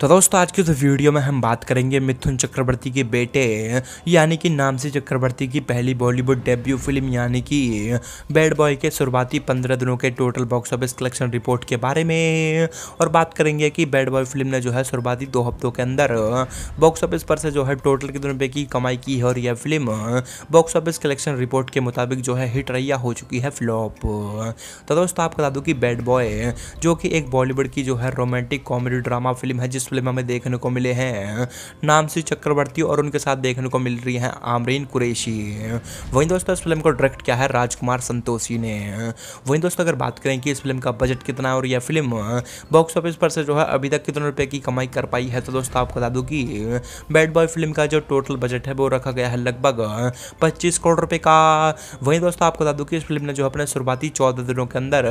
तो दोस्तों आज की इस वीडियो में हम बात करेंगे मिथुन चक्रवर्ती के बेटे यानी कि नामसी चक्रवर्ती की पहली बॉलीवुड डेब्यू फिल्म यानी कि बैड बॉय के शुरुआती पंद्रह दिनों के total box office collection report के बारे में और बात करेंगे कि बैड बॉय फिल्म ने जो है शुरुआती दो हफ्तों के अंदर बॉक्स ऑफिस पर से जो है टोटल कितने रुपये की कमाई की है और यह film box office collection report के मुताबिक जो है हिट रैया हो चुकी है फ्लॉप तो दोस्तों आप बता दूँ कि बैड बॉय जो कि एक बॉलीवुड की जो है रोमांटिक कॉमेडी ड्रामा फिल्म है जिस इस फिल्म हमें देखने को मिले हैं नामसी चक्रवर्ती और उनके साथ देखने को मिल रही हैं आमरीन कुरेशी वहीं दोस्तों इस फिल्म को डायरेक्ट किया है राजकुमार संतोषी ने वहीं दोस्तों अगर बात करें कि इस फिल्म का बजट कितना और यह फिल्म बॉक्स ऑफिस पर से जो है अभी तक कितने रुपए की कमाई कर पाई है तो दोस्तों आपको बता दूँ कि बैड बॉय फिल्म का जो टोटल बजट है वो रखा गया है लगभग पच्चीस करोड़ रुपये का वहीं दोस्तों आपको बता दूँ कि इस फिल्म ने जो अपने शुरुआती चौदह दिनों के अंदर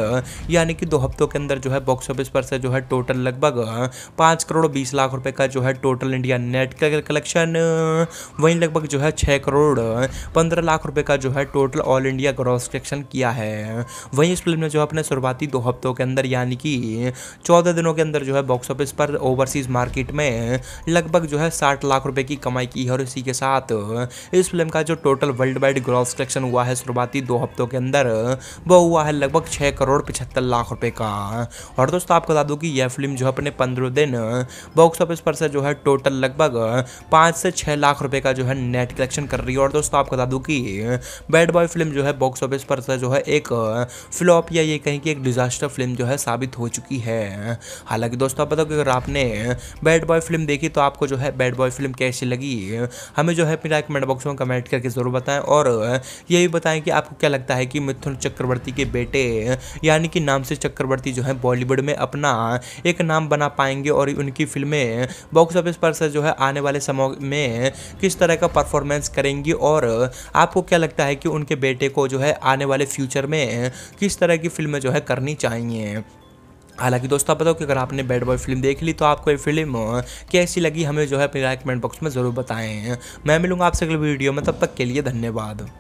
यानी कि दो हफ्तों के अंदर जो है बॉक्स ऑफिस पर से जो है टोटल लगभग पाँच करोड़ करोड़ बीस लाख रुपए का जो है टोटल इंडिया नेट कलेक्शन वहीं लगभग जो है छः करोड़ पंद्रह लाख रुपए का जो है total all India gross collection किया है वहीं इस फिल्म ने जो है अपने शुरुआती दो हफ्तों के अंदर यानी कि चौदह दिनों के अंदर जो है बॉक्स ऑफिस पर ओवरसीज मार्केट में लगभग जो है साठ लाख रुपए की कमाई की है और इसी के साथ इस फिल्म का जो total worldwide gross collection हुआ है शुरुआती दो हफ्तों के अंदर वो हुआ है लगभग छः करोड़ पचहत्तर लाख रुपए का और दोस्तों आपको बता दूँ कि यह फिल्म जो है अपने पंद्रह दिन बॉक्स ऑफिस पर से जो है टोटल लगभग पाँच से छः लाख रुपये का जो है नेट कलेक्शन कर रही है और दोस्तों आपको बता दूँ कि बैड बॉय फिल्म जो है बॉक्स ऑफिस पर से जो है एक फ्लॉप या ये कहें कि एक डिजास्टर फिल्म जो है साबित हो चुकी है हालांकि दोस्तों आप बताओ कि अगर आपने बैड बॉय फिल्म देखी तो आपको जो है बैड बॉय फिल्म कैसी लगी हमें जो है अपनी कमेंट बॉक्स में कमेंट करके ज़रूर बताएं और ये भी बताएं कि आपको क्या लगता है कि मिथुन चक्रवर्ती के बेटे यानी कि नाम से चक्रवर्ती जो है बॉलीवुड में अपना एक नाम बना पाएंगे और उनकी की फिल्में बॉक्स ऑफिस पर से जो है आने वाले समय में किस तरह का परफॉर्मेंस करेंगी और आपको क्या लगता है कि उनके बेटे को जो है आने वाले फ्यूचर में किस तरह की फिल्में जो है करनी चाहिए हालांकि दोस्तों आप बताओ कि अगर आपने बैड बॉय फिल्म देख ली तो आपको ये फिल्म कैसी लगी हमें जो है अपने कमेंट बॉक्स में ज़रूर बताएं मैं मिलूंगा आपसे अगले वीडियो में तब तक के लिए धन्यवाद